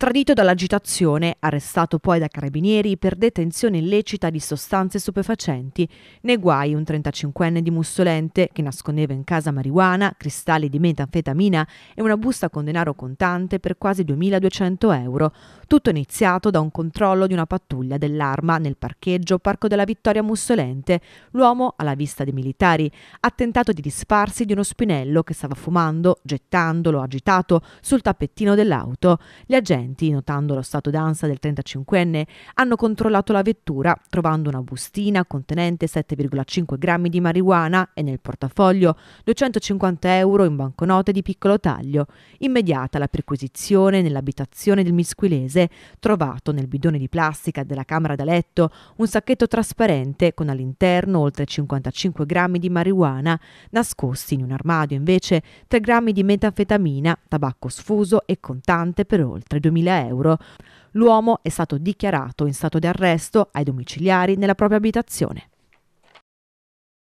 Tradito dall'agitazione, arrestato poi da carabinieri per detenzione illecita di sostanze stupefacenti, nei guai un 35enne di Mussolente che nascondeva in casa marijuana, cristalli di metanfetamina e una busta con denaro contante per quasi 2200 euro, tutto iniziato da un controllo di una pattuglia dell'arma nel parcheggio Parco della Vittoria Mussolente. L'uomo, alla vista dei militari, ha tentato di disfarsi di uno spinello che stava fumando, gettandolo agitato sul tappettino dell'auto. Gli agenti Vigilenti, notando lo stato d'ansia del 35enne, hanno controllato la vettura, trovando una bustina contenente 7,5 grammi di marijuana e nel portafoglio 250 euro in banconote di piccolo taglio. Immediata la perquisizione nell'abitazione del misquilese, trovato nel bidone di plastica della camera da letto un sacchetto trasparente con all'interno oltre 55 grammi di marijuana, nascosti in un armadio invece 3 grammi di metanfetamina, tabacco sfuso e contante per oltre 2000 100.000 euro, l'uomo è stato dichiarato in stato di arresto ai domiciliari nella propria abitazione.